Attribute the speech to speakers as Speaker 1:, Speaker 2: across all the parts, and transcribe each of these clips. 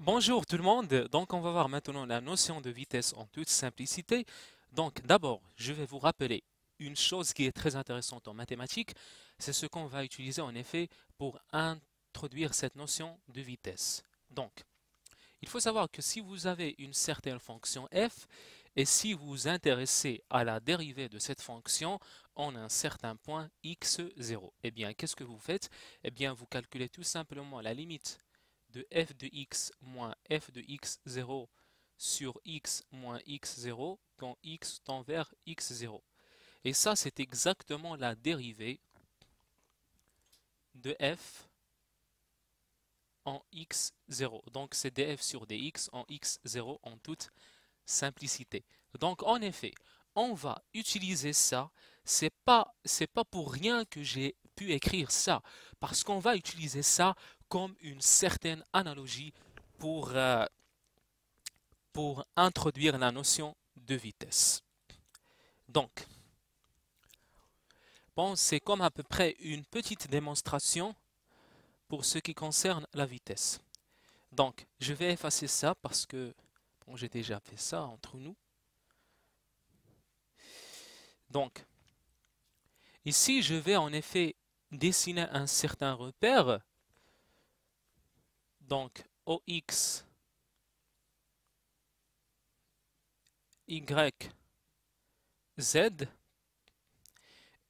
Speaker 1: Bonjour tout le monde, donc on va voir maintenant la notion de vitesse en toute simplicité. Donc d'abord, je vais vous rappeler une chose qui est très intéressante en mathématiques, c'est ce qu'on va utiliser en effet pour introduire cette notion de vitesse. Donc, il faut savoir que si vous avez une certaine fonction f, et si vous vous intéressez à la dérivée de cette fonction en un certain point x0, eh bien qu'est-ce que vous faites Eh bien vous calculez tout simplement la limite de f de x moins f de x0 sur x moins x0 quand x tend vers x0. Et ça, c'est exactement la dérivée de f en x0. Donc, c'est df sur dx en x0 en toute simplicité. Donc, en effet, on va utiliser ça. C'est pas, pas pour rien que j'ai pu écrire ça, parce qu'on va utiliser ça comme une certaine analogie pour, euh, pour introduire la notion de vitesse. Donc, bon, c'est comme à peu près une petite démonstration pour ce qui concerne la vitesse. Donc, je vais effacer ça parce que bon, j'ai déjà fait ça entre nous. Donc, ici, je vais en effet dessiner un certain repère donc, OX, Y, Z.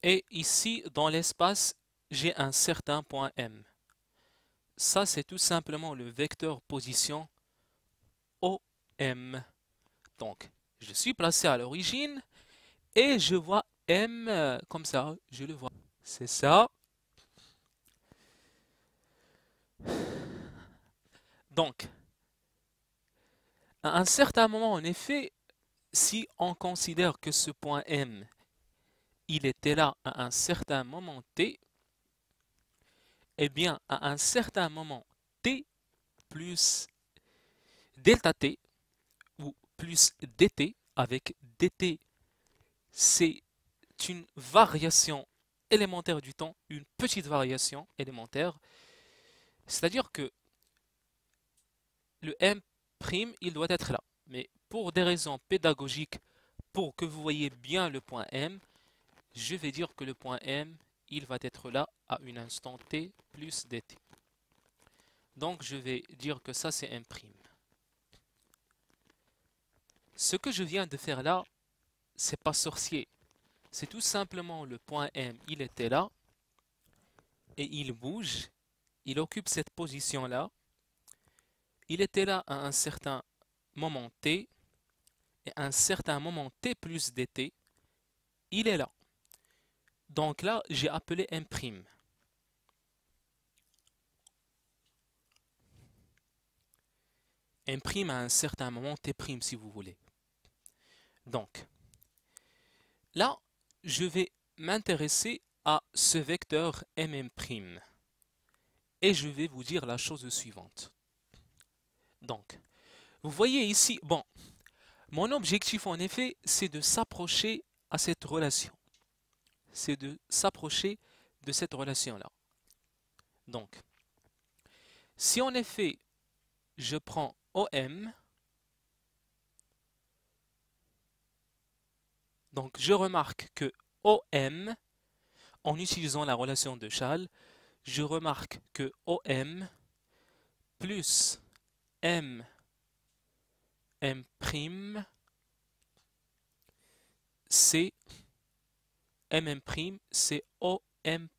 Speaker 1: Et ici, dans l'espace, j'ai un certain point M. Ça, c'est tout simplement le vecteur position OM. Donc, je suis placé à l'origine et je vois M comme ça, je le vois. C'est ça. Donc, à un certain moment, en effet, si on considère que ce point M, il était là à un certain moment T, eh bien, à un certain moment T plus delta T, ou plus dt, avec dt, c'est une variation élémentaire du temps, une petite variation élémentaire. C'est-à-dire que le M', il doit être là. Mais pour des raisons pédagogiques, pour que vous voyez bien le point M, je vais dire que le point M, il va être là à une instant T plus dt. Donc je vais dire que ça c'est M'. Ce que je viens de faire là, c'est pas sorcier. C'est tout simplement le point M, il était là, et il bouge, il occupe cette position-là, il était là à un certain moment t, et à un certain moment t plus dt, il est là. Donc là, j'ai appelé m'. M' à un certain moment t' si vous voulez. Donc, là, je vais m'intéresser à ce vecteur mm'. Et je vais vous dire la chose suivante. Donc, vous voyez ici, bon, mon objectif en effet, c'est de s'approcher à cette relation. C'est de s'approcher de cette relation-là. Donc, si en effet, je prends OM, donc je remarque que OM, en utilisant la relation de Schall, je remarque que OM plus M, M', C, M', m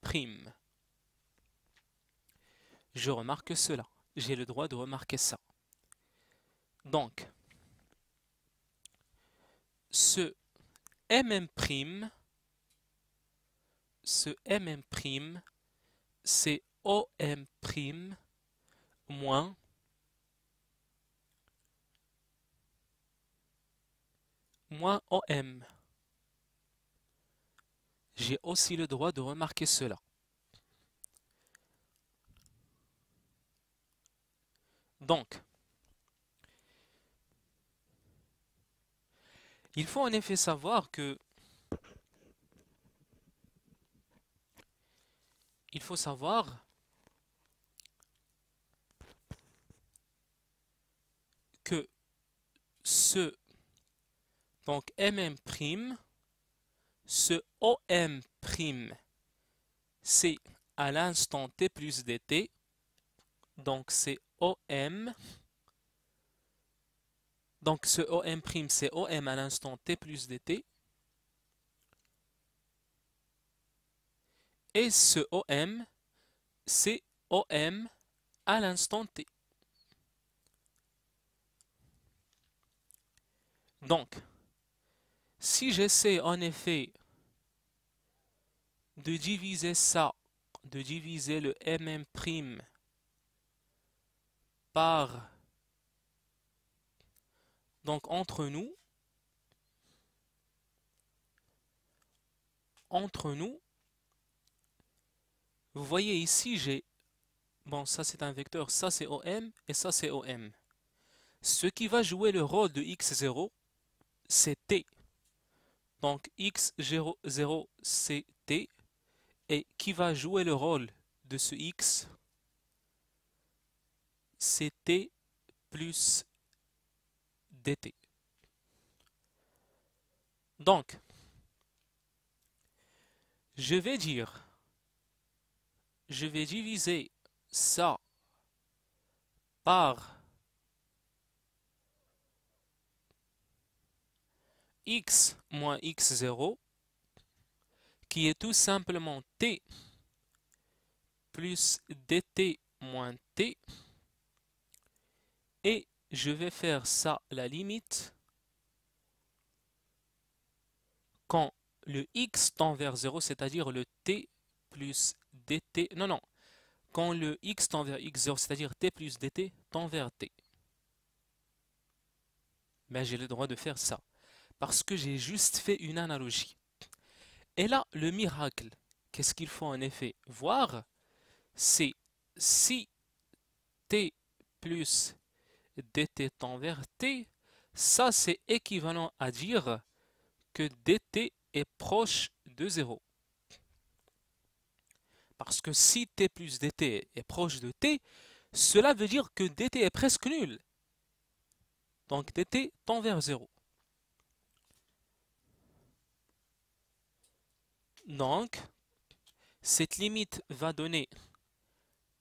Speaker 1: Je remarque cela. J'ai le droit de remarquer ça. Donc, ce M', ce M', c'est OM' moins moins OM. J'ai aussi le droit de remarquer cela. Donc, il faut en effet savoir que il faut savoir que ce donc mm', ce om', c'est à l'instant t plus dt, donc c'est om. Donc ce om', c'est om à l'instant t plus dt. Et ce om, c'est om à l'instant t. Donc, si j'essaie en effet de diviser ça, de diviser le M' par, donc entre nous, entre nous, vous voyez ici, j'ai, bon ça c'est un vecteur, ça c'est OM et ça c'est OM. Ce qui va jouer le rôle de x0, c'est T. Donc x00ct et qui va jouer le rôle de ce x ct plus dt. Donc, je vais dire, je vais diviser ça par x moins x0 qui est tout simplement t plus dt moins t et je vais faire ça la limite quand le x tend vers 0, c'est-à-dire le t plus dt, non, non, quand le x tend vers x0, c'est-à-dire t plus dt, tend vers t. Mais ben, j'ai le droit de faire ça parce que j'ai juste fait une analogie. Et là, le miracle, qu'est-ce qu'il faut en effet voir C'est si t plus dt tend vers t, ça c'est équivalent à dire que dt est proche de 0. Parce que si t plus dt est proche de t, cela veut dire que dt est presque nul. Donc dt tend vers 0. Donc, cette limite va donner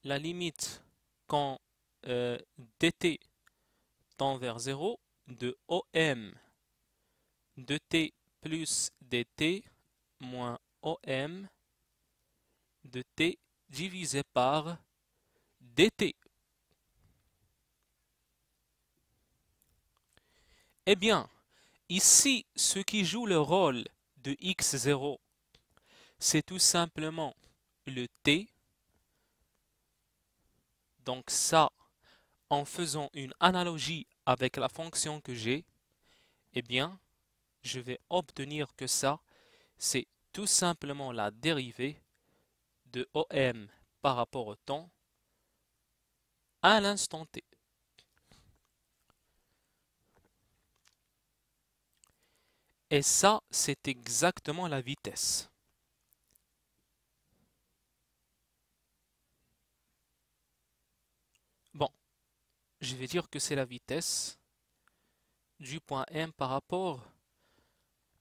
Speaker 1: la limite quand euh, dt tend vers 0 de OM de t plus dt moins OM de t divisé par dt. Eh bien, ici, ce qui joue le rôle de x0 c'est tout simplement le T. Donc ça, en faisant une analogie avec la fonction que j'ai, eh bien, je vais obtenir que ça, c'est tout simplement la dérivée de OM par rapport au temps à l'instant T. Et ça, c'est exactement la vitesse. je vais dire que c'est la vitesse du point M par rapport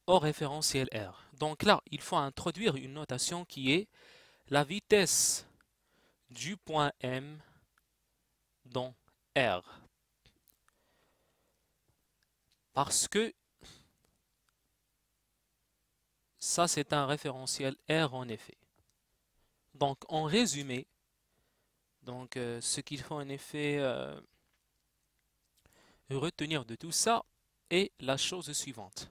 Speaker 1: au référentiel R. Donc là, il faut introduire une notation qui est la vitesse du point M dans R. Parce que ça, c'est un référentiel R en effet. Donc, en résumé, donc, euh, ce qu'il faut en effet... Euh, retenir de tout ça est la chose suivante.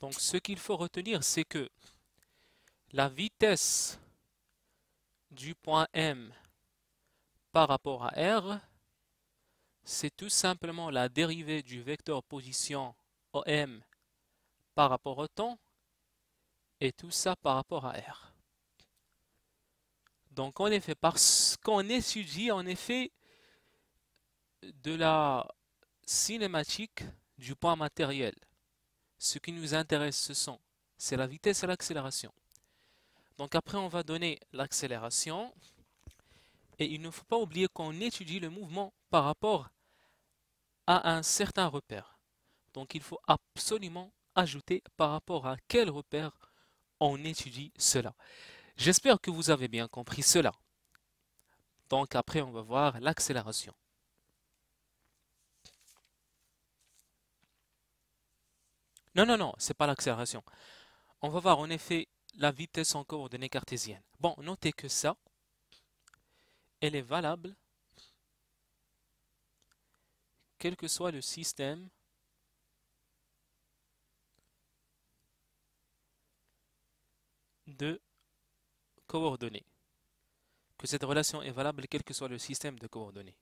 Speaker 1: Donc ce qu'il faut retenir, c'est que la vitesse du point M par rapport à R, c'est tout simplement la dérivée du vecteur position OM par rapport au temps, et tout ça par rapport à R. Donc, en effet, parce qu'on étudie en effet de la cinématique du point matériel. Ce qui nous intéresse, ce sont c'est la vitesse et l'accélération. Donc après, on va donner l'accélération. Et il ne faut pas oublier qu'on étudie le mouvement par rapport à un certain repère. Donc il faut absolument ajouter par rapport à quel repère on étudie cela. J'espère que vous avez bien compris cela. Donc après, on va voir l'accélération. Non, non, non, ce n'est pas l'accélération. On va voir en effet la vitesse en coordonnées cartésiennes. Bon, notez que ça, elle est valable quel que soit le système de coordonnées, que cette relation est valable quel que soit le système de coordonnées.